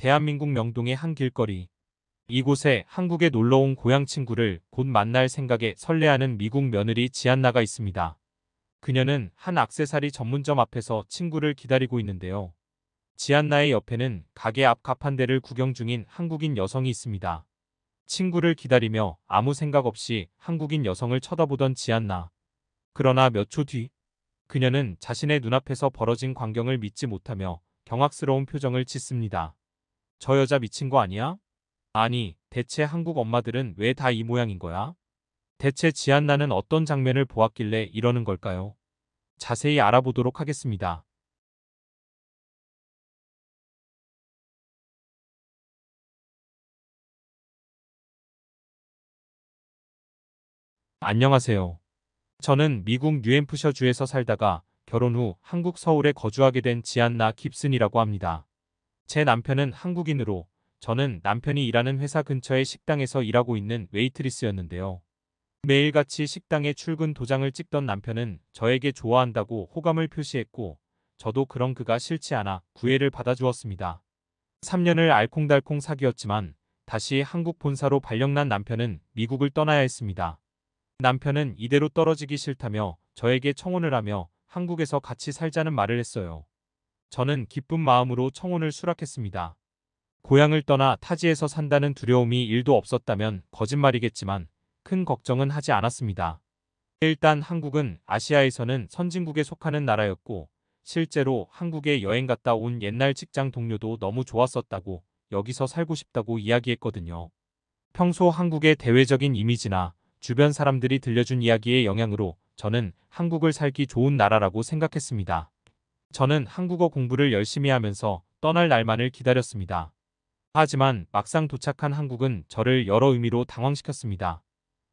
대한민국 명동의 한 길거리. 이곳에 한국에 놀러온 고향 친구를 곧 만날 생각에 설레하는 미국 며느리 지안나가 있습니다. 그녀는 한 악세사리 전문점 앞에서 친구를 기다리고 있는데요. 지안나의 옆에는 가게 앞 가판대를 구경 중인 한국인 여성이 있습니다. 친구를 기다리며 아무 생각 없이 한국인 여성을 쳐다보던 지안나. 그러나 몇 초 뒤 그녀는 자신의 눈앞에서 벌어진 광경을 믿지 못하며 경악스러운 표정을 짓습니다. 저 여자 미친 거 아니야? 아니, 대체 한국 엄마들은 왜 다 이 모양인 거야? 대체 지한나는 어떤 장면을 보았길래 이러는 걸까요? 자세히 알아보도록 하겠습니다. 안녕하세요. 저는 미국 뉴햄프셔주에서 살다가 결혼 후 한국 서울에 거주하게 된 지안나 깁슨이라고 합니다. 제 남편은 한국인으로 저는 남편이 일하는 회사 근처의 식당에서 일하고 있는 웨이트리스였는데요. 매일같이 식당에 출근 도장을 찍던 남편은 저에게 좋아한다고 호감을 표시했고 저도 그런 그가 싫지 않아 구애를 받아주었습니다. 3년을 알콩달콩 사귀었지만 다시 한국 본사로 발령난 남편은 미국을 떠나야 했습니다. 남편은 이대로 떨어지기 싫다며 저에게 청혼을 하며 한국에서 같이 살자는 말을 했어요. 저는 기쁜 마음으로 청혼을 수락했습니다. 고향을 떠나 타지에서 산다는 두려움이 일도 없었다면 거짓말이겠지만 큰 걱정은 하지 않았습니다. 일단 한국은 아시아에서는 선진국에 속하는 나라였고 실제로 한국에 여행 갔다 온 옛날 직장 동료도 너무 좋았었다고 여기서 살고 싶다고 이야기했거든요. 평소 한국의 대외적인 이미지나 주변 사람들이 들려준 이야기의 영향으로 저는 한국을 살기 좋은 나라라고 생각했습니다. 저는 한국어 공부를 열심히 하면서 떠날 날만을 기다렸습니다. 하지만 막상 도착한 한국은 저를 여러 의미로 당황시켰습니다.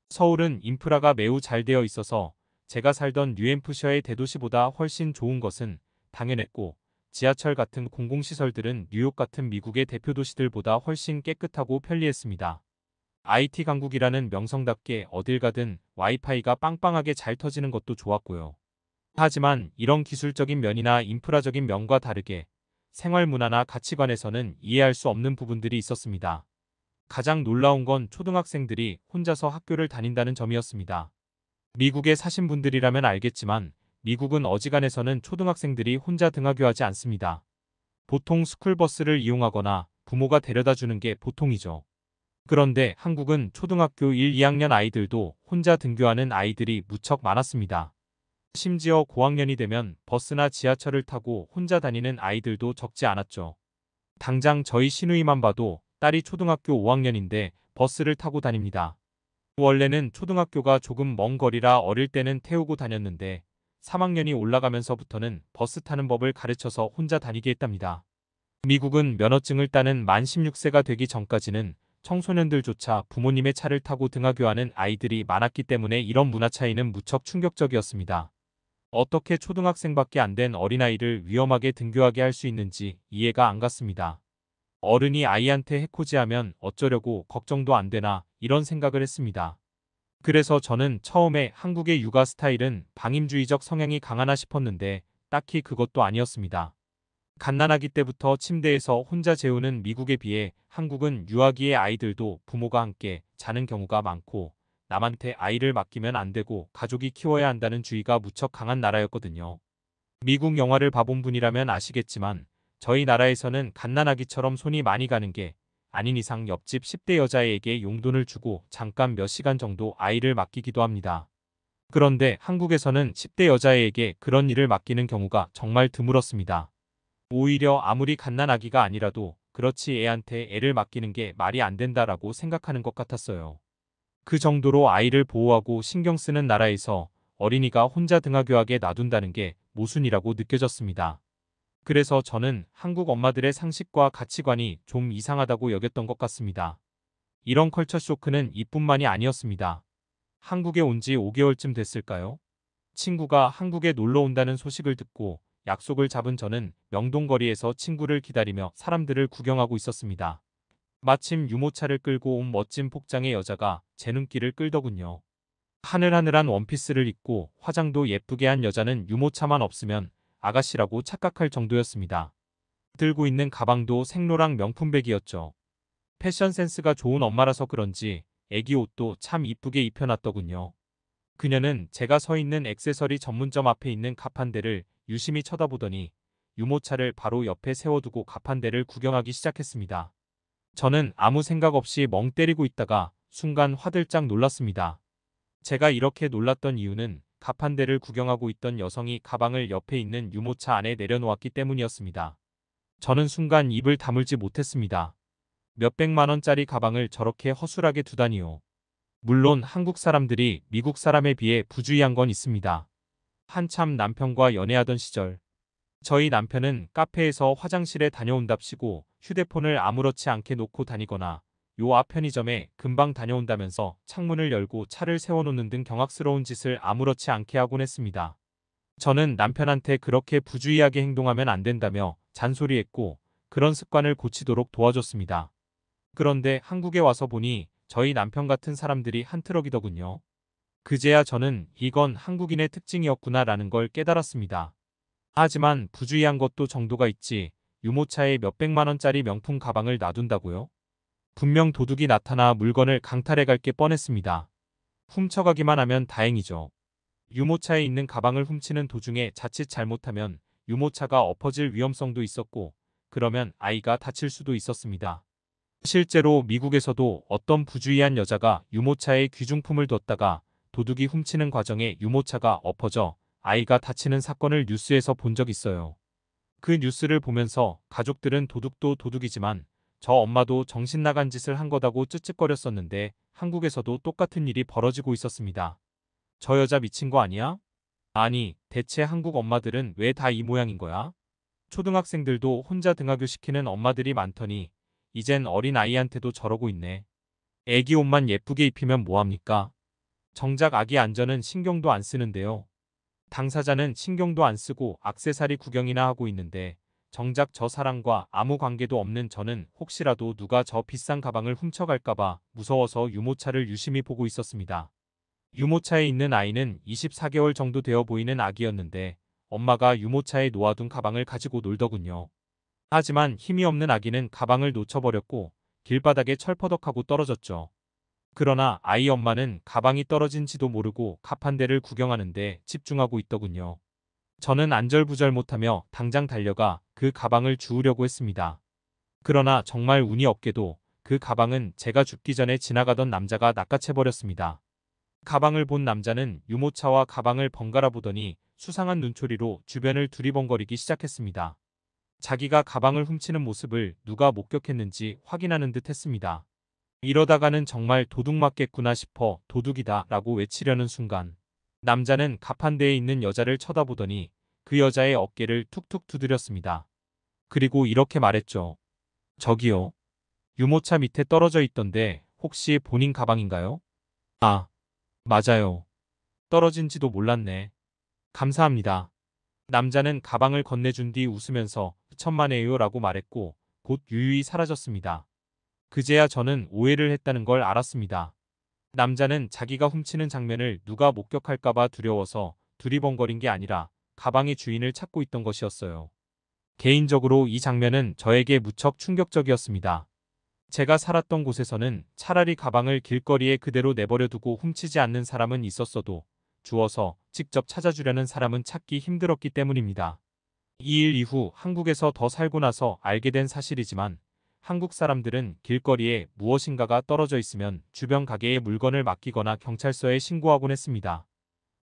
서울은 인프라가 매우 잘 되어 있어서 제가 살던 뉴엔프셔의 대도시보다 훨씬 좋은 것은 당연했고 지하철 같은 공공시설들은 뉴욕 같은 미국의 대표 도시들보다 훨씬 깨끗하고 편리했습니다. IT 강국이라는 명성답게 어딜 가든 와이파이가 빵빵하게 잘 터지는 것도 좋았고요. 하지만 이런 기술적인 면이나 인프라적인 면과 다르게 생활 문화나 가치관에서는 이해할 수 없는 부분들이 있었습니다. 가장 놀라운 건 초등학생들이 혼자서 학교를 다닌다는 점이었습니다. 미국에 사신 분들이라면 알겠지만 미국은 어지간해서는 초등학생들이 혼자 등하교하지 않습니다. 보통 스쿨버스를 이용하거나 부모가 데려다 주는 게 보통이죠. 그런데 한국은 초등학교 1, 2학년 아이들도 혼자 등교하는 아이들이 무척 많았습니다. 심지어 고학년이 되면 버스나 지하철을 타고 혼자 다니는 아이들도 적지 않았죠. 당장 저희 신우이만 봐도 딸이 초등학교 5학년인데 버스를 타고 다닙니다. 원래는 초등학교가 조금 먼 거리라 어릴 때는 태우고 다녔는데 3학년이 올라가면서부터는 버스 타는 법을 가르쳐서 혼자 다니게 했답니다. 미국은 면허증을 따는 만 16세가 되기 전까지는 청소년들조차 부모님의 차를 타고 등하교하는 아이들이 많았기 때문에 이런 문화 차이는 무척 충격적이었습니다. 어떻게 초등학생밖에 안 된 어린아이를 위험하게 등교하게 할 수 있는지 이해가 안 갔습니다. 어른이 아이한테 해코지하면 어쩌려고 걱정도 안 되나 이런 생각을 했습니다. 그래서 저는 처음에 한국의 육아 스타일은 방임주의적 성향이 강하나 싶었는데 딱히 그것도 아니었습니다. 갓난아기 때부터 침대에서 혼자 재우는 미국에 비해 한국은 유아기의 아이들도 부모가 함께 자는 경우가 많고 남한테 아이를 맡기면 안 되고 가족이 키워야 한다는 주의가 무척 강한 나라였거든요. 미국 영화를 봐본 분이라면 아시겠지만 저희 나라에서는 갓난아기처럼 손이 많이 가는 게 아닌 이상 옆집 10대 여자에게 용돈을 주고 잠깐 몇 시간 정도 아이를 맡기기도 합니다. 그런데 한국에서는 10대 여자에게 그런 일을 맡기는 경우가 정말 드물었습니다. 오히려 아무리 갓난아기가 아니라도 그렇지 애한테 애를 맡기는 게 말이 안 된다라고 생각하는 것 같았어요. 그 정도로 아이를 보호하고 신경 쓰는 나라에서 어린이가 혼자 등하교하게 놔둔다는 게 모순이라고 느껴졌습니다. 그래서 저는 한국 엄마들의 상식과 가치관이 좀 이상하다고 여겼던 것 같습니다. 이런 컬처 쇼크는 이뿐만이 아니었습니다. 한국에 온 지 5개월쯤 됐을까요? 친구가 한국에 놀러 온다는 소식을 듣고 약속을 잡은 저는 명동거리에서 친구를 기다리며 사람들을 구경하고 있었습니다. 마침 유모차를 끌고 온 멋진 폭장의 여자가 제 눈길을 끌더군요. 하늘하늘한 원피스를 입고 화장도 예쁘게 한 여자는 유모차만 없으면 아가씨라고 착각할 정도였습니다. 들고 있는 가방도 생로랑 명품백이었죠. 패션 센스가 좋은 엄마라서 그런지 애기 옷도 참 이쁘게 입혀놨더군요. 그녀는 제가 서 있는 액세서리 전문점 앞에 있는 가판대를 유심히 쳐다보더니 유모차를 바로 옆에 세워두고 가판대를 구경하기 시작했습니다. 저는 아무 생각 없이 멍 때리고 있다가 순간 화들짝 놀랐습니다. 제가 이렇게 놀랐던 이유는 가판대를 구경하고 있던 여성이 가방을 옆에 있는 유모차 안에 내려놓았기 때문이었습니다. 저는 순간 입을 다물지 못했습니다. 몇백만 원짜리 가방을 저렇게 허술하게 두다니요. 물론 한국 사람들이 미국 사람에 비해 부주의한 건 있습니다. 한참 남편과 연애하던 시절 저희 남편은 카페에서 화장실에 다녀온답시고 휴대폰을 아무렇지 않게 놓고 다니거나 요 앞 편의점에 금방 다녀온다면서 창문을 열고 차를 세워놓는 등 경악스러운 짓을 아무렇지 않게 하곤 했습니다. 저는 남편한테 그렇게 부주의하게 행동하면 안 된다며 잔소리했고 그런 습관을 고치도록 도와줬습니다. 그런데 한국에 와서 보니 저희 남편 같은 사람들이 한 트럭이더군요. 그제야 저는 이건 한국인의 특징이었구나 라는 걸 깨달았습니다. 하지만 부주의한 것도 정도가 있지 유모차에 몇백만원짜리 명품 가방을 놔둔다고요? 분명 도둑이 나타나 물건을 강탈해갈 게 뻔했습니다. 훔쳐가기만 하면 다행이죠. 유모차에 있는 가방을 훔치는 도중에 자칫 잘못하면 유모차가 엎어질 위험성도 있었고 그러면 아이가 다칠 수도 있었습니다. 실제로 미국에서도 어떤 부주의한 여자가 유모차에 귀중품을 뒀다가 도둑이 훔치는 과정에 유모차가 엎어져 아이가 다치는 사건을 뉴스에서 본 적 있어요. 그 뉴스를 보면서 가족들은 도둑도 도둑이지만 저 엄마도 정신 나간 짓을 한 거다고 쯧쯧거렸었는데 한국에서도 똑같은 일이 벌어지고 있었습니다. 저 여자 미친 거 아니야? 아니, 대체 한국 엄마들은 왜 다 이 모양인 거야? 초등학생들도 혼자 등하교시키는 엄마들이 많더니 이젠 어린아이한테도 저러고 있네. 애기 옷만 예쁘게 입히면 뭐합니까? 정작 아기 안전은 신경도 안 쓰는데요. 당사자는 신경도 안 쓰고 악세사리 구경이나 하고 있는데 정작 저 사람과 아무 관계도 없는 저는 혹시라도 누가 저 비싼 가방을 훔쳐갈까봐 무서워서 유모차를 유심히 보고 있었습니다. 유모차에 있는 아이는 24개월 정도 되어 보이는 아기였는데 엄마가 유모차에 놓아둔 가방을 가지고 놀더군요. 하지만 힘이 없는 아기는 가방을 놓쳐버렸고 길바닥에 철퍼덕하고 떨어졌죠. 그러나 아이 엄마는 가방이 떨어진지도 모르고 카판대를 구경하는데 집중하고 있더군요. 저는 안절부절 못하며 당장 달려가 그 가방을 주우려고 했습니다. 그러나 정말 운이 없게도 그 가방은 제가 죽기 전에 지나가던 남자가 낚아채버렸습니다. 가방을 본 남자는 유모차와 가방을 번갈아 보더니 수상한 눈초리로 주변을 두리번거리기 시작했습니다. 자기가 가방을 훔치는 모습을 누가 목격했는지 확인하는 듯 했습니다. 이러다가는 정말 도둑 맞겠구나 싶어 도둑이다 라고 외치려는 순간 남자는 가판대에 있는 여자를 쳐다보더니 그 여자의 어깨를 툭툭 두드렸습니다. 그리고 이렇게 말했죠. 저기요. 유모차 밑에 떨어져 있던데 혹시 본인 가방인가요? 아, 맞아요. 떨어진지도 몰랐네. 감사합니다. 남자는 가방을 건네준 뒤 웃으면서 천만에요 라고 말했고 곧 유유히 사라졌습니다. 그제야 저는 오해를 했다는 걸 알았습니다. 남자는 자기가 훔치는 장면을 누가 목격할까봐 두려워서 두리번거린 게 아니라 가방의 주인을 찾고 있던 것이었어요. 개인적으로 이 장면은 저에게 무척 충격적이었습니다. 제가 살았던 곳에서는 차라리 가방을 길거리에 그대로 내버려 두고 훔치지 않는 사람은 있었어도 주워서 직접 찾아주려는 사람은 찾기 힘들었기 때문입니다. 이 일 이후 한국에서 더 살고 나서 알게 된 사실이지만 한국 사람들은 길거리에 무엇인가가 떨어져 있으면 주변 가게에 물건을 맡기거나 경찰서에 신고하곤 했습니다.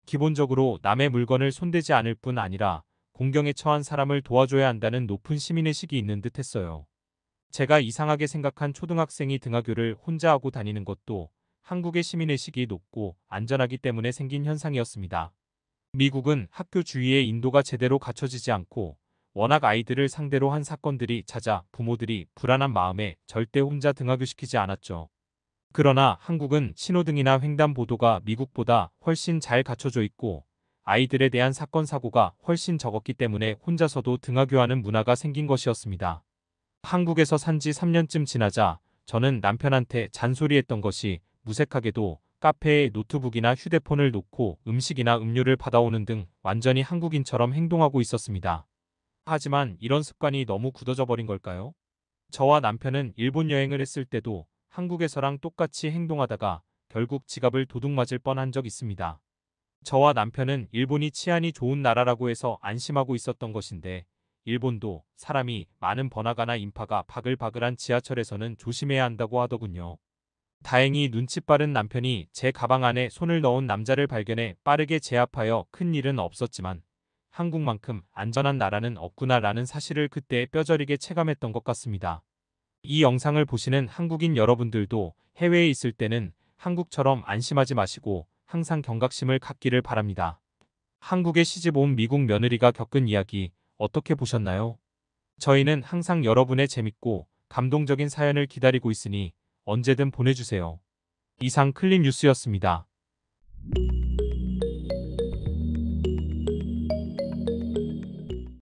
기본적으로 남의 물건을 손대지 않을 뿐 아니라 공경에 처한 사람을 도와줘야 한다는 높은 시민의식이 있는 듯 했어요. 제가 이상하게 생각한 초등학생이 등하교를 혼자 하고 다니는 것도 한국의 시민의식이 높고 안전하기 때문에 생긴 현상이었습니다. 미국은 학교 주위에 인도가 제대로 갖춰지지 않고 워낙 아이들을 상대로 한 사건들이 찾아 부모들이 불안한 마음에 절대 혼자 등하교시키지 않았죠. 그러나 한국은 신호등이나 횡단보도가 미국보다 훨씬 잘 갖춰져 있고 아이들에 대한 사건 사고가 훨씬 적었기 때문에 혼자서도 등하교하는 문화가 생긴 것이었습니다. 한국에서 산 지 3년쯤 지나자 저는 남편한테 잔소리했던 것이 무색하게도 카페에 노트북이나 휴대폰을 놓고 음식이나 음료를 받아오는 등 완전히 한국인처럼 행동하고 있었습니다. 하지만 이런 습관이 너무 굳어져 버린 걸까요? 저와 남편은 일본 여행을 했을 때도 한국에서랑 똑같이 행동하다가 결국 지갑을 도둑맞을 뻔한 적 있습니다. 저와 남편은 일본이 치안이 좋은 나라라고 해서 안심하고 있었던 것인데 일본도 사람이 많은 번화가나 인파가 바글바글한 지하철에서는 조심해야 한다고 하더군요. 다행히 눈치 빠른 남편이 제 가방 안에 손을 넣은 남자를 발견해 빠르게 제압하여 큰일은 없었지만 한국만큼 안전한 나라는 없구나라는 사실을 그때 뼈저리게 체감했던 것 같습니다. 이 영상을 보시는 한국인 여러분들도 해외에 있을 때는 한국처럼 안심하지 마시고 항상 경각심을 갖기를 바랍니다. 한국에 시집 온 미국 며느리가 겪은 이야기 어떻게 보셨나요? 저희는 항상 여러분의 재밌고 감동적인 사연을 기다리고 있으니 언제든 보내주세요. 이상 클립 뉴스였습니다.